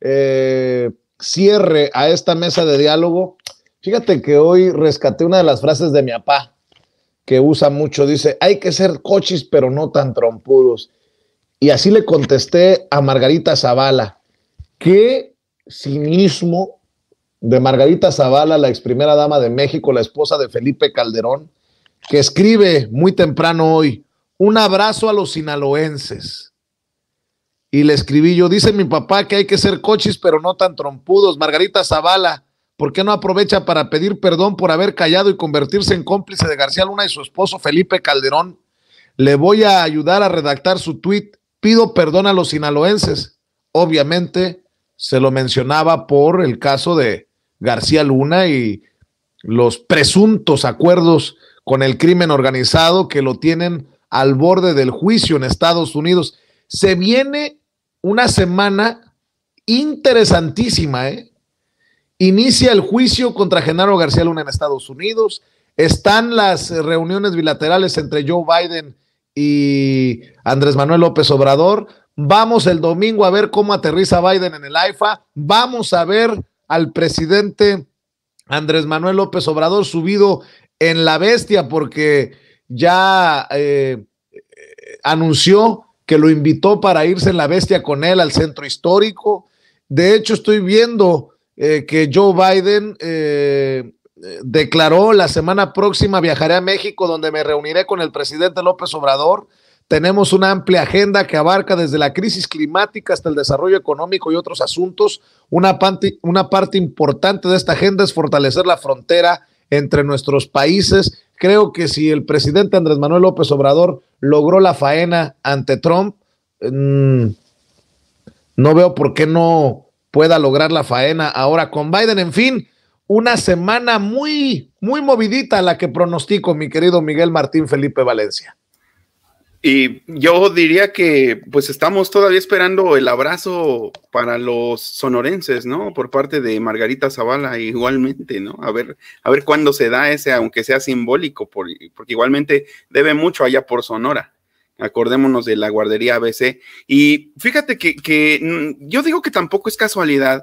Eh, cierre a esta mesa de diálogo, fíjate que hoy rescaté una de las frases de mi papá que usa mucho, dice, hay que ser cochis pero no tan trompudos. Y así le contesté a Margarita Zavala, qué cinismo de Margarita Zavala, la ex primera dama de México, la esposa de Felipe Calderón, que escribe muy temprano hoy, un abrazo a los sinaloenses y le escribí yo, dice mi papá que hay que ser coches, pero no tan trompudos. Margarita Zavala, ¿por qué no aprovecha para pedir perdón por haber callado y convertirse en cómplice de García Luna y su esposo Felipe Calderón? Le voy a ayudar a redactar su tuit. Pido perdón a los sinaloenses. Obviamente se lo mencionaba por el caso de García Luna y los presuntos acuerdos con el crimen organizado que lo tienen al borde del juicio en Estados Unidos. Se viene una semana interesantísima, ¿eh? Inicia el juicio contra Genaro García Luna en Estados Unidos. Están las reuniones bilaterales entre Joe Biden y Andrés Manuel López Obrador. Vamos el domingo a ver cómo aterriza Biden en el AIFA. Vamos a ver al presidente Andrés Manuel López Obrador subido en la bestia porque ya eh, eh, anunció que lo invitó para irse en la bestia con él al centro histórico. De hecho, estoy viendo eh, que Joe Biden eh, eh, declaró la semana próxima viajaré a México donde me reuniré con el presidente López Obrador. Tenemos una amplia agenda que abarca desde la crisis climática hasta el desarrollo económico y otros asuntos. Una una parte importante de esta agenda es fortalecer la frontera entre nuestros países. Creo que si el presidente Andrés Manuel López Obrador logró la faena ante Trump, mm, no veo por qué no pueda lograr la faena ahora con Biden. En fin, una semana muy, muy movidita la que pronostico, mi querido Miguel Martín Felipe Valencia. Y yo diría que pues estamos todavía esperando el abrazo para los sonorenses, ¿no? Por parte de Margarita Zavala igualmente, ¿no? A ver, a ver cuándo se da ese, aunque sea simbólico, porque igualmente debe mucho allá por Sonora. Acordémonos de la guardería ABC. Y fíjate que, mm, yo digo que tampoco es casualidad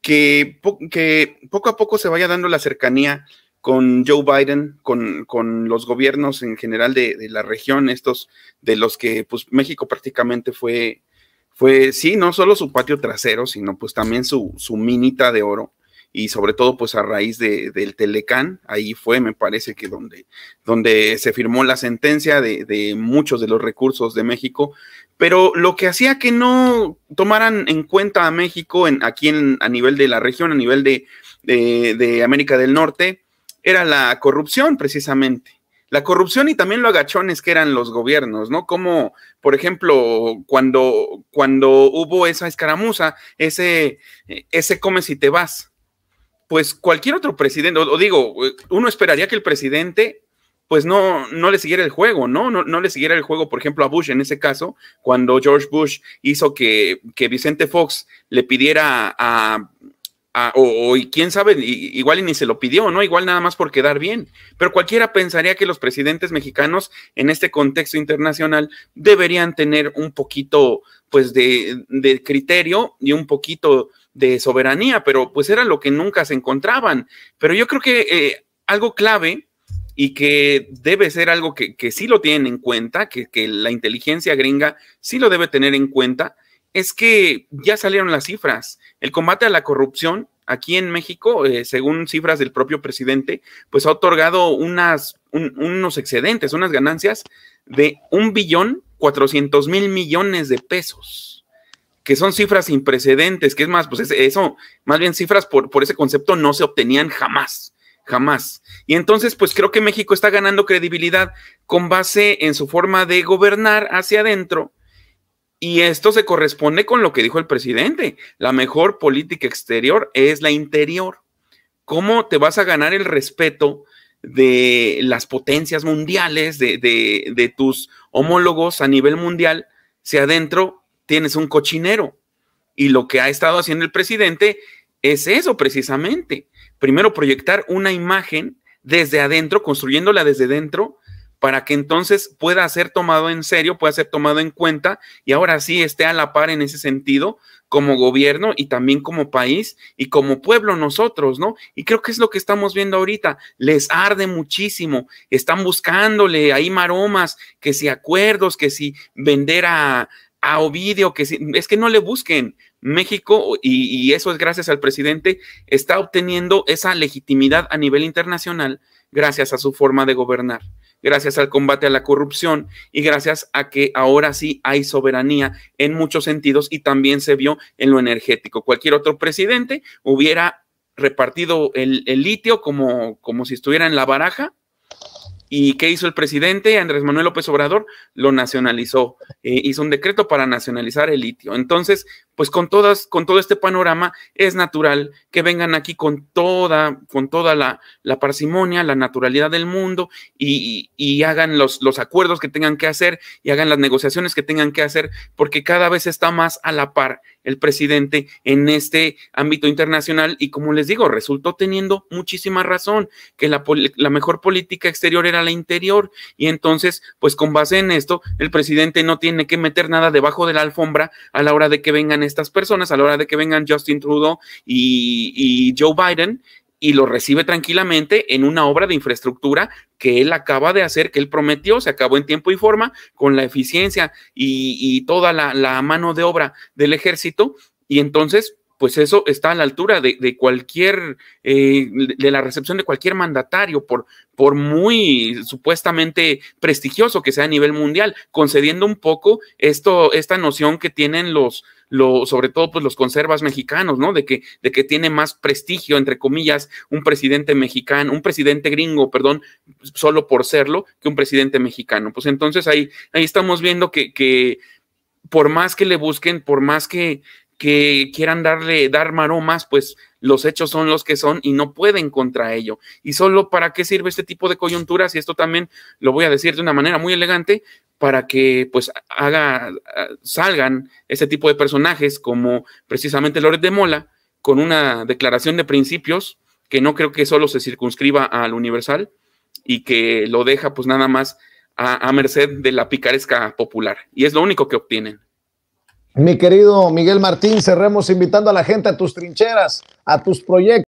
que, que poco a poco se vaya dando la cercanía con Joe Biden, con, los gobiernos en general de, la región, estos de los que pues México prácticamente fue, fue, sí, no solo su patio trasero, sino pues también su, minita de oro y sobre todo pues a raíz de, del Telecán, ahí fue me parece que donde, donde se firmó la sentencia de, de, muchos de los recursos de México, pero lo que hacía que no tomaran en cuenta a México en, aquí en, a nivel de la región, a nivel de, de América del Norte, era la corrupción precisamente. La corrupción y también los agachones que eran los gobiernos, ¿no? Como, por ejemplo, cuando, cuando hubo esa escaramuza, ese, ese come si te vas, pues cualquier otro presidente, o, digo, uno esperaría que el presidente pues no, no le siguiera el juego, ¿no? ¿no? ¿no? le siguiera el juego, por ejemplo, a Bush en ese caso, cuando George Bush hizo que, que Vicente Fox le pidiera a, o, y quién sabe, igual ni se lo pidió, ¿no? Igual nada más por quedar bien. Pero cualquiera pensaría que los presidentes mexicanos en este contexto internacional deberían tener un poquito, pues, de, criterio y un poquito de soberanía, pero pues era lo que nunca se encontraban. Pero yo creo que eh, algo clave y que debe ser algo que, sí lo tienen en cuenta, que la inteligencia gringa sí lo debe tener en cuenta, es que ya salieron las cifras. El combate a la corrupción aquí en México, eh, según cifras del propio presidente, pues ha otorgado unas, unos excedentes, unas ganancias de un billón cuatrocientos mil millones de pesos, que son cifras sin precedentes, que es más, pues eso, más bien cifras por, por ese concepto no se obtenían jamás jamás. Y entonces, pues creo que México está ganando credibilidad con base en su forma de gobernar hacia adentro y esto se corresponde con lo que dijo el presidente. La mejor política exterior es la interior. ¿Cómo te vas a ganar el respeto de las potencias mundiales, de, tus homólogos a nivel mundial, si adentro tienes un cochinero? Y lo que ha estado haciendo el presidente es eso precisamente. Primero proyectar una imagen desde adentro, construyéndola desde dentro, para que entonces pueda ser tomado en serio, pueda ser tomado en cuenta y ahora sí esté a la par en ese sentido como gobierno y también como país y como pueblo nosotros, ¿no? Y creo que es lo que estamos viendo ahorita. Les arde muchísimo, están buscándole ahí maromas, que si acuerdos, que si vender a, Ovidio, que si, es que no le busquen. México, y, y eso es gracias al presidente, está obteniendo esa legitimidad a nivel internacional gracias a su forma de gobernar, gracias al combate a la corrupción y gracias a que ahora sí hay soberanía en muchos sentidos y también se vio en lo energético. Cualquier otro presidente hubiera repartido el, litio como, como si estuviera en la baraja, ¿Y qué hizo el presidente Andrés Manuel López Obrador? Lo nacionalizó, eh, hizo un decreto para nacionalizar el litio. Entonces, pues con todas, con todo este panorama, es natural que vengan aquí con toda, con toda la, parsimonia, la naturalidad del mundo y, hagan los, los, acuerdos que tengan que hacer y hagan las negociaciones que tengan que hacer, porque cada vez está más a la par el presidente en este ámbito internacional y como les digo, resultó teniendo muchísima razón, que la, la mejor política exterior era la interior y entonces, pues con base en esto, el presidente no tiene que meter nada debajo de la alfombra a la hora de que vengan estas personas a la hora de que vengan Justin Trudeau y, Joe Biden y lo recibe tranquilamente en una obra de infraestructura que él acaba de hacer, que él prometió, se acabó en tiempo y forma, con la eficiencia y, toda la, mano de obra del ejército. Y entonces, pues eso está a la altura de, cualquier, eh, de la recepción de cualquier mandatario, por, por muy supuestamente prestigioso que sea a nivel mundial, concediendo un poco esto, esta noción que tienen los, sobre todo pues los conservas mexicanos, ¿no? De que, de que tiene más prestigio, entre comillas, un presidente mexicano, un presidente gringo, perdón, solo por serlo, que un presidente mexicano. Pues entonces ahí, ahí estamos viendo que, que por más que le busquen, por más que, que quieran darle, dar maromas, pues los hechos son los que son y no pueden contra ello. ¿Y solo para qué sirve este tipo de coyunturas? Y esto también lo voy a decir de una manera muy elegante, para que pues haga, salgan este tipo de personajes como precisamente Loret de Mola, con una declaración de principios que no creo que solo se circunscriba al universal y que lo deja pues nada más a, a merced de la picaresca popular. Y es lo único que obtienen. Mi querido Miguel Martín, cerremos invitando a la gente a tus trincheras, a tus proyectos.